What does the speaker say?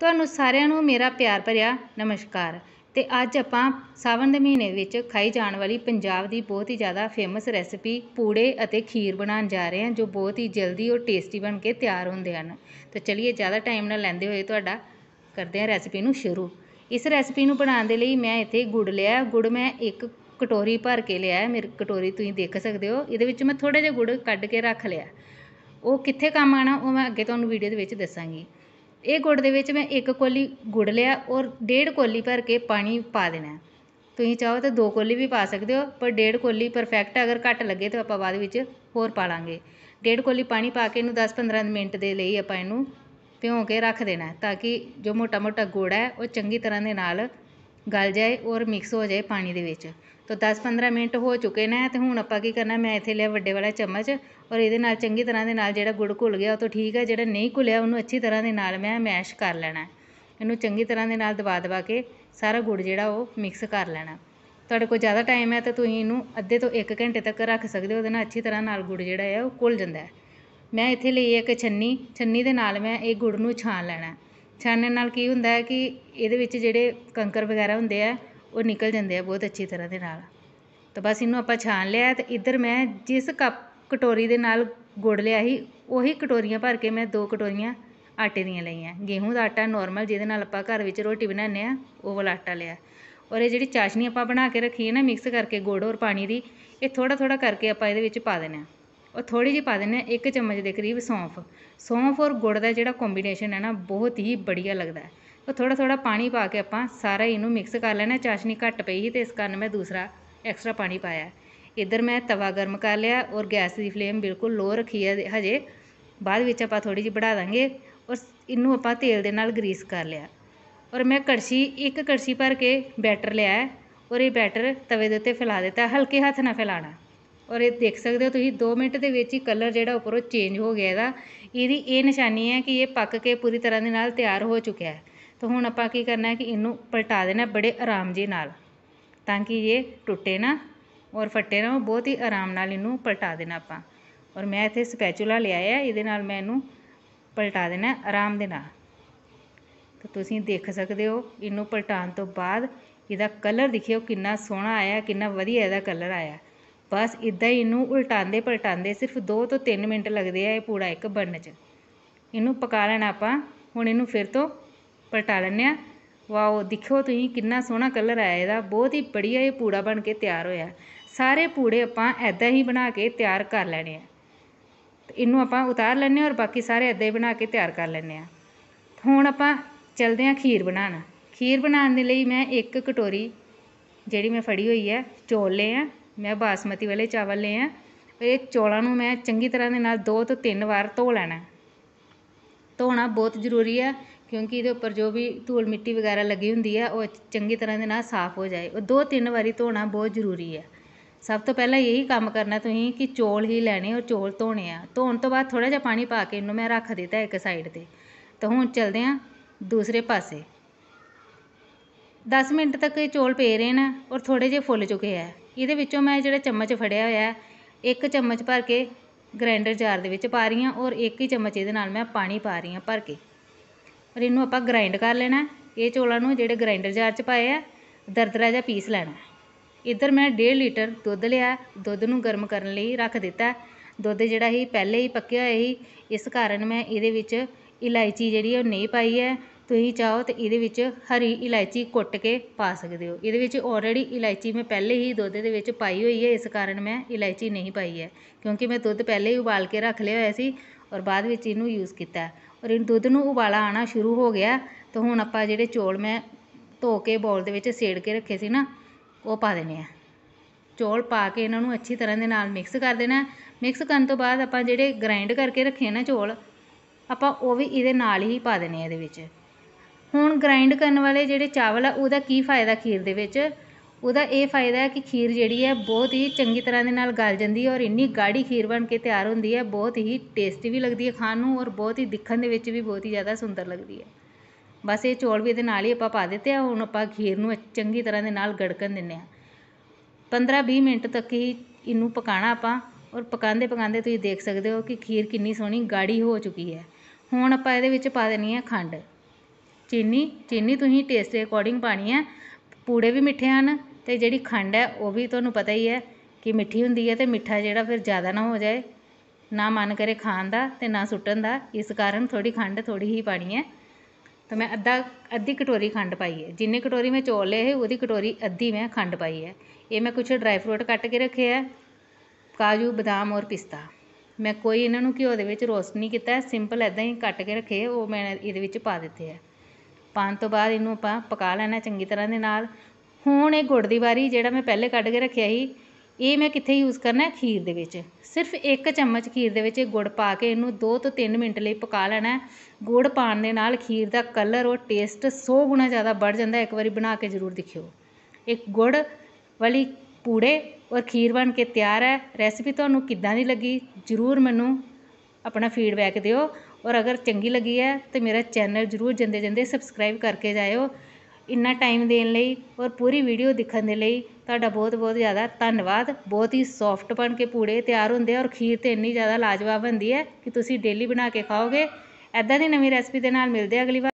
ਤੁਹਾਨੂੰ ਸਾਰਿਆਂ ਨੂੰ ਮੇਰਾ ਪਿਆਰ ਭਰਿਆ ਨਮਸਕਾਰ ਤੇ ਅੱਜ ਆਪਾਂ ਸਾਵਣ ਦੇ ਮਹੀਨੇ ਵਿੱਚ ਖਾਈ ਜਾਣ ਵਾਲੀ ਪੰਜਾਬ ਦੀ ਬਹੁਤ ਹੀ ਜ਼ਿਆਦਾ ਫੇਮਸ ਰੈਸਿਪੀ ਪੂੜੇ ਅਤੇ ਖੀਰ ਬਣਾਉਣ ਜਾ ਰਹੇ ਹਾਂ ਜੋ ਬਹੁਤ ਹੀ ਜਲਦੀ ਔਰ ਟੇਸਟੀ ਬਣ ਕੇ ਤਿਆਰ ਹੁੰਦੇ ਹਨ ਤਾਂ ਚਲਿਏ ਜ਼ਿਆਦਾ ਟਾਈਮ ਨਾ ਲੈਂਦੇ ਹੋਏ ਤੁਹਾਡਾ ਕਰਦੇ ਹਾਂ ਰੈਸਿਪੀ ਨੂੰ ਸ਼ੁਰੂ ਇਸ ਰੈਸਿਪੀ ਨੂੰ ਬਣਾਉਣ ਦੇ ਲਈ ਮੈਂ ਇੱਥੇ ਗੁੜ ਲਿਆ ਗੁੜ ਮੈਂ ਇੱਕ ਕਟੋਰੀ ਭਰ ਕੇ ਲਿਆ ਮੇਰੀ ਕਟੋਰੀ ਤੁਸੀਂ ਦੇਖ ਸਕਦੇ ਹੋ ਇਹਦੇ ਵਿੱਚ ਮੈਂ ਥੋੜਾ ਜਿਹਾ ਗੁੜ ਕੱਢ ਕੇ ਰੱਖ ਲਿਆ ਉਹ ਕਿੱਥੇ ਕੰਮ ਆਣਾ ਉਹ ਮੈਂ ਅੱਗੇ ਤੁਹਾਨੂੰ ਵੀਡੀਓ ਦੇ ਵਿੱਚ ਦੱਸਾਂਗੀ ਇਹ ਗੁੜ ਦੇ ਵਿੱਚ ਮੈਂ ਇੱਕ ਕੌਲੀ ਗੁੜ ਲਿਆ ਔਰ ਡੇਢ ਕੌਲੀ ਭਰ ਕੇ ਪਾਣੀ ਪਾ ਦੇਣਾ ਤੁਸੀਂ ਚਾਹੋ ਤਾਂ ਦੋ ਕੌਲੀ ਵੀ ਪਾ ਸਕਦੇ ਹੋ ਪਰ ਡੇਢ ਕੌਲੀ ਪਰਫੈਕਟ ਅਗਰ ਘੱਟ ਲੱਗੇ ਤਾਂ ਆਪਾਂ ਬਾਅਦ ਵਿੱਚ ਹੋਰ ਪਾ ਲਵਾਂਗੇ ਡੇਢ ਕੌਲੀ ਪਾਣੀ ਪਾ ਕੇ ਇਹਨੂੰ ਦਸ ਪੰਦਰਾਂ ਮਿੰਟ ਦੇ ਲਈ ਆਪਾਂ ਇਹਨੂੰ ਭਿਉਂ ਕੇ ਰੱਖ ਦੇਣਾ ਤਾਂ ਕਿ ਜੋ ਮੋਟਾ ਮੋਟਾ ਗੁੜ ਹੈ ਉਹ ਚੰਗੀ ਤਰ੍ਹਾਂ ਦੇ ਨਾਲ ਗਲ ਜਾਏ ਔਰ ਮਿਕਸ ਹੋ ਜਾਏ ਪਾਣੀ ਦੇ ਵਿੱਚ ਤੋ 10-15 ਮਿੰਟ ਹੋ ਚੁੱਕੇ ਨੇ ਤੇ ਹੁਣ ਆਪਾਂ ਕੀ ਕਰਨਾ ਮੈਂ ਇੱਥੇ ਲਿਆ ਵੱਡੇ ਵਾਲਾ ਚਮਚ ਔਰ ਇਹਦੇ ਨਾਲ ਚੰਗੀ ਤਰ੍ਹਾਂ ਦੇ ਨਾਲ ਜਿਹੜਾ ਗੁੜ ਘੁਲ ਗਿਆ ਉਹ ਤੋਂ ਠੀਕ ਹੈ ਜਿਹੜਾ ਨਹੀਂ ਘੁਲਿਆ ਉਹਨੂੰ ਅੱਛੀ ਤਰ੍ਹਾਂ ਦੇ ਨਾਲ ਮੈਂ ਮੈਸ਼ ਕਰ ਲੈਣਾ ਇਹਨੂੰ ਚੰਗੀ ਤਰ੍ਹਾਂ ਦੇ ਨਾਲ ਦਬਾ ਦਬਾ ਕੇ ਸਾਰਾ ਗੁੜ ਜਿਹੜਾ ਉਹ ਮਿਕਸ ਕਰ ਲੈਣਾ ਤੁਹਾਡੇ ਕੋਲ ਜ਼ਿਆਦਾ ਟਾਈਮ ਹੈ ਤਾਂ ਤੁਸੀਂ ਇਹਨੂੰ ਅੱਧੇ ਤੋਂ 1 ਘੰਟੇ ਤੱਕ ਰੱਖ ਸਕਦੇ ਹੋ ਉਹਦੇ ਨਾਲ ਅੱਛੀ ਤਰ੍ਹਾਂ ਨਾਲ ਗੁੜ ਜਿਹੜਾ ਹੈ ਉਹ ਘੁਲ ਜਾਂਦਾ ਮੈਂ ਇੱਥੇ ਲਈ ਇੱਕ ਛੰਨੀ ਛੰਨੀ ਦੇ ਨਾਲ ਮੈਂ ਇਹ ਗੁੜ ਨੂੰ ਛਾਣ ਲੈਣਾ ਛਾਣਨ ਨਾਲ ਕੀ ਹੁੰਦਾ ਹੈ ਕਿ ਇਹਦੇ ਵਿੱਚ ਜਿਹੜੇ ਕੰਕਰ ਵਗੈਰਾ ਹੁੰਦੇ ਆ ਉਹ ਨਿਕਲ ਜਾਂਦੇ ਆ ਬਹੁਤ ਅੱਛੀ ਤਰ੍ਹਾਂ ਦੇ ਨਾਲ ਤਾਂ ਬਸ ਇਹਨੂੰ ਆਪਾਂ ਛਾਣ ਲਿਆ ਅਤੇ ਇੱਧਰ ਮੈਂ ਜਿਸ ਕੱਪ ਕਟੋਰੀ ਦੇ ਨਾਲ ਗੁੜ ਲਿਆ ਸੀ ਉਹੀ ਕਟੋਰੀਆਂ ਭਰ ਕੇ ਮੈਂ ਦੋ ਕਟੋਰੀਆਂ ਆਟੇ ਦੀਆਂ ਲਈਆਂ ਗੇਹੂੰ ਦਾ ਆਟਾ ਨੋਰਮਲ ਜਿਹਦੇ ਨਾਲ ਆਪਾਂ ਘਰ ਵਿੱਚ ਰੋਟੀ ਬਣਾਉਂਦੇ ਆ ਉਹ ਵਾਲਾ ਆਟਾ ਲਿਆ ਔਰ ਇਹ ਜਿਹੜੀ ਚਾਸ਼ਨੀ ਆਪਾਂ ਬਣਾ ਕੇ ਰੱਖੀ ਹੈ ਨਾ ਮਿਕਸ ਕਰਕੇ ਗੁੜ ਔਰ ਪਾਣੀ ਦੀ ਇਹ ਥੋੜਾ ਥੋੜਾ ਕਰਕੇ ਆਪਾਂ ਇਹਦੇ ਵਿੱਚ ਪਾ ਦੇਣਾ ਔਰ ਥੋੜੀ ਜਿਹੀ ਪਾ ਦੇਣਾ ਇੱਕ ਚਮਚ ਦੇ ਕਰੀਬ ਸੌਂਫ ਸੌਂਫ ਔਰ ਗੁੜ ਦਾ ਜਿਹੜਾ ਕੰਬੀਨੇਸ਼ਨ ਹੈ ਨਾ ਬਹੁਤ ਹੀ ਬੜੀਆ ਲੱਗਦਾ ਉਹ ਥੋੜਾ ਥੋੜਾ ਪਾਣੀ ਪਾ ਕੇ ਆਪਾਂ ਸਾਰਾ ਇਹਨੂੰ ਮਿਕਸ ਕਰ ਲੈਣਾ ਚਾਸ਼ਨੀ ਘੱਟ ਪਈ ਸੀ ਤੇ ਇਸ ਕਾਰਨ ਮੈਂ ਦੂਸਰਾ ਐਕਸਟਰਾ ਪਾਣੀ ਪਾਇਆ ਇਧਰ ਮੈਂ ਤਵਾ ਗਰਮ ਕਰ ਲਿਆ ਔਰ ਗੈਸ ਦੀ ਫਲੇਮ ਬਿਲਕੁਲ ਲੋ ਰੱਖੀ ਹੈ ਹਜੇ ਬਾਅਦ ਵਿੱਚ ਆਪਾਂ ਥੋੜੀ ਜਿਹੀ ਬੜਾ ਦਾਂਗੇ ਔਰ ਇਹਨੂੰ ਆਪਾਂ ਤੇਲ ਦੇ ਨਾਲ ਗਰੀਸ ਕਰ ਲਿਆ ਔਰ ਮੈਂ ਕੜਛੀ ਇੱਕ ਕੜਛੀ ਭਰ ਕੇ ਬੈਟਰ ਲਿਆ ਔਰ ਇਹ ਬੈਟਰ ਤਵੇ ਦੇ ਉੱਤੇ ਫੈਲਾ ਦਿੱਤਾ ਹਲਕੇ ਹੱਥ ਨਾਲ ਫੈਲਾਣਾ ਔਰ ਇਹ ਦੇਖ ਸਕਦੇ ਹੋ ਤੁਸੀਂ 2 ਮਿੰਟ ਦੇ ਵਿੱਚ ਹੀ ਕਲਰ ਜਿਹੜਾ ਉੱਪਰੋਂ ਚੇਂਜ ਹੋ ਗਿਆ ਇਹਦਾ ਇਹਦੀ ਇਹ ਨਿਸ਼ਾਨੀ ਹੈ ਕਿ ਇਹ ਪੱਕ ਕੇ ਪੂਰੀ ਤਰ੍ਹਾਂ ਦੇ ਨਾਲ ਤਿਆਰ ਹੋ ਚੁੱਕਿਆ ਹੈ ਤਾਂ ਹੁਣ ਆਪਾਂ ਕੀ ਕਰਨਾ ਹੈ ਕਿ ਇਹਨੂੰ ਪਲਟਾ ਦੇਣਾ ਬੜੇ ਆਰਾਮ ਜੀ ਨਾਲ ਤਾਂ ਕਿ ਇਹ ਟੁੱਟੇ ਨਾ ਔਰ ਫੱਟੇ ਨਾ ਬਹੁਤ ਹੀ ਆਰਾਮ ਨਾਲ ਇਹਨੂੰ ਪਲਟਾ ਦੇਣਾ ਆਪਾਂ ਔਰ ਮੈਂ ਇੱਥੇ ਸਪੈਚੂਲਾ ਲਿਆ ਆ ਇਹਦੇ ਨਾਲ ਮੈਂ ਇਹਨੂੰ ਪਲਟਾ ਦੇਣਾ ਆਰਾਮ ਦੇ ਨਾਲ ਤਾਂ ਤੁਸੀਂ ਦੇਖ ਸਕਦੇ ਹੋ ਇਹਨੂੰ ਪਲਟਾਉਣ ਤੋਂ ਬਾਅਦ ਇਹਦਾ ਕਲਰ ਦੇਖਿਓ ਕਿੰਨਾ ਸੋਹਣਾ ਆਇਆ ਕਿੰਨਾ ਵਧੀਆ ਇਹਦਾ ਕਲਰ ਆਇਆ ਬਸ ਇਦਾਂ ਹੀ ਇਹਨੂੰ ਉਲਟਾਉਂਦੇ ਪਲਟਾਉਂਦੇ ਸਿਰਫ 2 ਤੋਂ 3 ਮਿੰਟ ਲੱਗਦੇ ਆ ਇਹ ਪੂੜਾ ਇੱਕ ਬਣਨ 'ਚ ਇਹਨੂੰ ਪਕਾ ਲੈਣਾ ਆਪਾਂ ਹੁਣ ਇਹਨੂੰ ਫਿਰ ਤੋਂ ਪਲਟਾ ਲੈਂਦੇ ਆ ਵਾਓ ਦੇਖੋ ਤੁਸੀਂ ਕਿੰਨਾ ਸੋਹਣਾ ਕਲਰ ਆਇਆ ਇਹਦਾ ਬਹੁਤ ਹੀ ਬੜੀਆ ਇਹ ਪੂੜਾ ਬਣ ਕੇ ਤਿਆਰ ਹੋਇਆ ਸਾਰੇ ਪੂੜੇ ਆਪਾਂ ਐਦਾਂ ਹੀ ਬਣਾ ਕੇ ਤਿਆਰ ਕਰ ਲੈਣੇ ਆ ਇਹਨੂੰ ਆਪਾਂ ਉਤਾਰ ਲੈਣੇ ਔਰ ਬਾਕੀ ਸਾਰੇ ਐਦਾਂ ਹੀ ਬਣਾ ਕੇ ਤਿਆਰ ਕਰ ਲੈਣੇ ਆ ਹੁਣ ਆਪਾਂ ਚਲਦੇ ਆ ਖੀਰ ਬਣਾਉਣ ਖੀਰ ਬਣਾਉਣ ਦੇ ਲਈ ਮੈਂ ਇੱਕ ਕਟੋਰੀ ਜਿਹੜੀ ਮੈਂ ਫੜੀ ਹੋਈ ਹੈ ਚੌਲ ਲਏ ਆ ਮੈਂ ਬਾਸਮਤੀ ਵਾਲੇ ਚਾਵਲ ਲਏ ਆ ਇਹ ਚੌਲਾਂ ਨੂੰ ਮੈਂ ਚੰਗੀ ਤਰ੍ਹਾਂ ਦੇ ਨਾਲ ਦੋ ਤੋਂ ਤਿੰਨ ਵਾਰ ਧੋ ਲੈਣਾ ਧੋਣਾ ਬਹੁਤ ਜ਼ਰੂਰੀ ਹੈ ਕਿਉਂਕਿ ਇਹਦੇ ਉੱਪਰ ਜੋ ਵੀ ਧੂਲ ਮਿੱਟੀ ਵਗੈਰਾ ਲੱਗੀ ਹੁੰਦੀ ਹੈ ਉਹ ਚੰਗੀ ਤਰ੍ਹਾਂ ਦੇ ਨਾਲ ਸਾਫ਼ ਹੋ ਜਾਏ ਉਹ ਦੋ ਤਿੰਨ ਵਾਰੀ ਧੋਣਾ ਬਹੁਤ ਜ਼ਰੂਰੀ ਹੈ ਸਭ ਤੋਂ ਪਹਿਲਾਂ ਇਹੀ ਕੰਮ ਕਰਨਾ ਤੁਸੀਂ ਕਿ ਚੌਲ ਹੀ ਲੈਣੇ ਔਰ ਚੌਲ ਧੋਣੇ ਆ ਧੋਣ ਤੋਂ ਬਾਅਦ ਥੋੜ੍ਹਾ ਜਿਹਾ ਪਾਣੀ ਪਾ ਕੇ ਇਹਨੂੰ ਮੈਂ ਰੱਖ ਦਿੱਤਾ ਇੱਕ ਸਾਈਡ 'ਤੇ ਤਾਂ ਹੁਣ ਚਲਦੇ ਹਾਂ ਦੂਸਰੇ ਪਾਸੇ 10 ਮਿੰਟ ਤੱਕ ਇਹ ਚੌਲ ਪੇ ਰਹੇ ਨੇ ਔਰ ਥੋੜੇ ਜਿਹੇ ਫੁੱਲ ਚੁੱਕੇ ਆ ਇਹਦੇ ਵਿੱਚੋਂ ਮੈਂ ਜਿਹੜਾ ਚਮਚ ਫੜਿਆ ਹੋਇਆ ਇੱਕ ਚਮਚ ਭਰ ਕੇ ਗ੍ਰਾਈਂਡਰ ਜਾਰ ਦੇ ਵਿੱਚ ਪਾ ਰਹੀ ਹਾਂ ਔਰ ਇੱਕ ਹੀ ਚਮਚ ਇਹਦੇ ਨਾਲ ਮੈਂ ਪਾਣੀ ਪਾ ਰਹੀ ਹਾਂ ਭਰ ਕੇ ਔਰ ਇਹਨੂੰ ਆਪਾਂ ਗ੍ਰਾਇੰਡ ਕਰ ਲੈਣਾ ਇਹ ਚੌਲਾਂ ਨੂੰ ਜਿਹੜੇ ਗ੍ਰਾਈਂਡਰ ਜਾਰ 'ਚ ਪਾਏ ਆ ਦਰਦਰਾ ਜਿਹਾ ਪੀਸ ਲੈਣਾ ਇੱਧਰ ਮੈਂ ਡੇਢ ਲੀਟਰ ਦੁੱਧ ਲਿਆ ਦੁੱਧ ਨੂੰ ਗਰਮ ਕਰਨ ਲਈ ਰੱਖ ਦਿੱਤਾ ਦੁੱਧ ਜਿਹੜਾ ਸੀ ਪਹਿਲੇ ਹੀ ਪੱਕਿਆ ਹੋਇਆ ਸੀ ਇਸ ਕਾਰਨ ਮੈਂ ਇਹਦੇ ਵਿੱਚ ਇਲਾਇਚੀ ਜਿਹੜੀ ਉਹ ਨਹੀਂ ਪਾਈ ਹੈ ਤੁਸੀਂ ਚਾਹੋ ਤਾਂ ਇਹਦੇ ਵਿੱਚ ਹਰੀ ਇਲਾਇਚੀ ਕੁੱਟ ਕੇ ਪਾ ਸਕਦੇ ਹੋ ਇਹਦੇ ਵਿੱਚ ਆਲਰੇਡੀ ਇਲਾਇਚੀ ਮੈਂ ਪਹਿਲੇ ਹੀ ਦੁੱਧ ਦੇ ਵਿੱਚ ਪਾਈ ਹੋਈ ਹੈ ਇਸ ਕਾਰਨ ਮੈਂ ਇਲਾਇਚੀ ਨਹੀਂ ਪਾਈ ਹੈ ਕਿਉਂਕਿ ਮੈਂ ਦੁੱਧ ਪਹਿਲੇ ਹੀ ਉਬਾਲ ਕੇ ਰੱਖ ਲਿਆ ਹੋਇਆ ਸੀ ਔਰ ਬਾਅਦ ਵਿੱਚ ਇਹਨੂੰ ਯੂਜ਼ ਕੀਤਾ ਔਰ ਦੁੱਧ ਨੂੰ ਉਬਾਲਾ ਆਉਣਾ ਸ਼ੁਰੂ ਹੋ ਗਿਆ ਤਾਂ ਹੁਣ ਆਪਾਂ ਜਿਹੜੇ ਚੌਲ ਮੈਂ ਧੋ ਕੇ ਬੋਲ ਦੇ ਵਿੱਚ ਸੇੜ ਕੇ ਰੱਖੇ ਸੀ ਨਾ ਉਹ ਪਾ ਦੇਣੇ ਆ ਚੌਲ ਪਾ ਕੇ ਇਹਨਾਂ ਨੂੰ ਅੱਛੀ ਤਰ੍ਹਾਂ ਦੇ ਨਾਲ ਮਿਕਸ ਕਰ ਦੇਣਾ ਮਿਕਸ ਕਰਨ ਤੋਂ ਬਾਅਦ ਆਪਾਂ ਜਿਹੜੇ ਗ੍ਰਾਈਂਡ ਕਰਕੇ ਰੱਖੇ ਨਾ ਚੌਲ ਆਪਾਂ ਉਹ ਵੀ ਇਹਦੇ ਨਾਲ ਹੀ ਪਾ ਦੇਣੇ ਆ ਇਹਦੇ ਵਿੱਚ ਹੁਣ ਗ੍ਰਾਈਂਡ ਕਰਨ ਵਾਲੇ ਜਿਹੜੇ ਚਾਵਲ ਆ ਉਹਦਾ ਕੀ ਫਾਇਦਾ ਖੀਰ ਦੇ ਵਿੱਚ ਉਹਦਾ ਇਹ ਫਾਇਦਾ ਹੈ ਕਿ ਖੀਰ ਜਿਹੜੀ ਹੈ ਬਹੁਤ ਹੀ ਚੰਗੀ ਤਰ੍ਹਾਂ ਦੇ ਨਾਲ ਗਲ ਜਾਂਦੀ ਹੈ ਔਰ ਇੰਨੀ ਗਾੜੀ ਖੀਰ ਬਣ ਕੇ ਤਿਆਰ ਹੁੰਦੀ ਹੈ ਬਹੁਤ ਹੀ ਟੇਸਟੀ ਵੀ ਲੱਗਦੀ ਹੈ ਖਾਣ ਨੂੰ ਔਰ ਬਹੁਤ ਹੀ ਦਿਖਣ ਦੇ ਵਿੱਚ ਵੀ ਬਹੁਤ ਹੀ ਜ਼ਿਆਦਾ ਸੁੰਦਰ ਲੱਗਦੀ ਹੈ ਬਸ ਇਹ ਚੌਲ ਵੀ ਇਹਦੇ ਨਾਲ ਹੀ ਆਪਾਂ ਪਾ ਦਿੱਤੇ ਆ ਹੁਣ ਆਪਾਂ ਖੀਰ ਨੂੰ ਚੰਗੀ ਤਰ੍ਹਾਂ ਦੇ ਨਾਲ ਗੜਕਣ ਦਿੰਨੇ ਆ 15-20 ਮਿੰਟ ਤੱਕ ਹੀ ਇਹਨੂੰ ਪਕਾਣਾ ਆਪਾਂ ਔਰ ਪਕਾਉਂਦੇ ਪਕਾਉਂਦੇ ਤੁਸੀਂ ਦੇਖ ਸਕਦੇ ਹੋ ਕਿ ਖੀਰ ਕਿੰਨੀ ਸੋਹਣੀ ਗਾੜੀ ਹੋ ਚੁੱਕੀ ਹੈ ਹੁਣ ਆਪਾਂ ਇਹਦੇ ਵਿੱਚ ਪਾ ਦੇਣੀ ਹੈ ਖੰਡ ਚੀਨੀ ਚੀਨੀ ਤੁਸੀਂ ਟੇਸਟ ਦੇ ਅਕੋਰਡਿੰਗ ਪਾਣੀ ਹੈ ਪੂੜੇ ਵੀ ਮਿੱਠੇ ਹਨ ਅਤੇ ਜਿਹੜੀ ਖੰਡ ਹੈ ਉਹ ਵੀ ਤੁਹਾਨੂੰ ਪਤਾ ਹੀ ਹੈ ਕਿ ਮਿੱਠੀ ਹੁੰਦੀ ਹੈ ਅਤੇ ਮਿੱਠਾ ਜਿਹੜਾ ਫਿਰ ਜ਼ਿਆਦਾ ਨਾ ਹੋ ਜਾਏ ਨਾ ਮਨ ਕਰੇ ਖਾਣ ਦਾ ਅਤੇ ਨਾ ਸੁੱਟਣ ਦਾ ਇਸ ਕਾਰਨ ਥੋੜ੍ਹੀ ਖੰਡ ਥੋੜ੍ਹੀ ਹੀ ਪਾਉਣੀ ਹੈ ਤਾਂ ਮੈਂ ਅੱਧਾ ਅੱਧੀ ਕਟੋਰੀ ਖੰਡ ਪਾਈ ਹੈ ਜਿੰਨੀ ਕਟੋਰੀ ਮੈਂ ਚੌਲ ਲਏ ਸੀ ਉਹਦੀ ਕਟੋਰੀ ਅੱਧੀ ਮੈਂ ਖੰਡ ਪਾਈ ਹੈ ਇਹ ਮੈਂ ਕੁਛ ਡਰਾਈ ਫਰੂਟ ਕੱਟ ਕੇ ਰੱਖੇ ਹੈ ਕਾਜੂ ਬਦਾਮ ਔਰ ਪਿਸਤਾ ਮੈਂ ਕੋਈ ਇਹਨਾਂ ਨੂੰ ਘਿਓ ਦੇ ਵਿੱਚ ਰੋਸਟ ਨਹੀਂ ਕੀਤਾ ਸਿੰਪਲ ਐਦਾਂ ਹੀ ਕੱਟ ਕੇ ਰੱਖੇ ਉਹ ਮੈਂ ਇਹਦੇ ਵਿੱਚ ਪਾ ਦਿੱਤੇ ਹੈ ਪਾਉਣ ਤੋਂ ਬਾਅਦ ਇਹਨੂੰ ਆਪਾਂ ਪਕਾ ਲੈਣਾ ਚੰਗੀ ਤਰ੍ਹਾਂ ਦੇ ਨਾਲ ਹੁਣ ਇਹ ਗੁੜ ਦੀ ਵਾਰੀ ਜਿਹੜਾ ਮੈਂ ਪਹਿਲੇ ਕੱਢ ਕੇ ਰੱਖਿਆ ਸੀ ਇਹ ਮੈਂ ਕਿੱਥੇ ਯੂਜ਼ ਕਰਨਾ ਖੀਰ ਦੇ ਵਿੱਚ ਸਿਰਫ ਇੱਕ ਚਮਚ ਖੀਰ ਦੇ ਵਿੱਚ ਗੁੜ ਪਾ ਕੇ ਇਹਨੂੰ 2 ਤੋਂ 3 ਮਿੰਟ ਲਈ ਪਕਾ ਲੈਣਾ ਗੁੜ ਪਾਣ ਦੇ ਨਾਲ ਖੀਰ ਦਾ ਕਲਰ ਔਰ ਟੇਸਟ 100 ਗੁਣਾ ਜ਼ਿਆਦਾ ਵੱਧ ਜਾਂਦਾ ਇੱਕ ਵਾਰੀ ਬਣਾ ਕੇ ਜ਼ਰੂਰ ਦਿਖਿਓ ਇੱਕ ਗੁੜ ਵਾਲੀ ਪੂੜੇ ਔਰ ਖੀਰ ਬਣ ਕੇ ਤਿਆਰ ਹੈ ਰੈਸਪੀ ਤੁਹਾਨੂੰ ਕਿੱਦਾਂ ਦੀ ਲੱਗੀ ਜ਼ਰੂਰ ਮੈਨੂੰ ਆਪਣਾ ਫੀਡਬੈਕ ਦਿਓ ਔਰ ਅਗਰ ਚੰਗੀ ਲੱਗੀ ਹੈ ਤੇ ਮੇਰਾ ਚੈਨਲ ਜ਼ਰੂਰ ਜੰਦੇ ਜੰਦੇ ਸਬਸਕ੍ਰਾਈਬ ਕਰਕੇ ਜਾਇਓ ਇੰਨਾ ਟਾਈਮ ਦੇਣ ਲਈ ਔਰ ਪੂਰੀ ਵੀਡੀਓ ਦੇਖਣ ਦੇ ਲਈ ਤੁਹਾਡਾ ਬਹੁਤ ਬਹੁਤ ਜ਼ਿਆਦਾ ਧੰਨਵਾਦ ਬਹੁਤ ਹੀ ਸੌਫਟ ਬਣ ਕੇ ਪੂੜੇ ਤਿਆਰ ਹੁੰਦੇ ਔਰ ਖੀਰ ਤੇ ਇੰਨੀ ਜ਼ਿਆਦਾ ਲਾਜਵਾਬ ਬਣਦੀ ਹੈ ਕਿ ਤੁਸੀਂ ਡੇਲੀ ਬਣਾ ਕੇ ਖਾਓਗੇ ਐਦਾਂ ਦੀ ਨਵੀਂ ਰੈਸਪੀ ਦੇ ਨਾਲ ਮਿਲਦੇ ਅਗਲੀ ਵਾਰ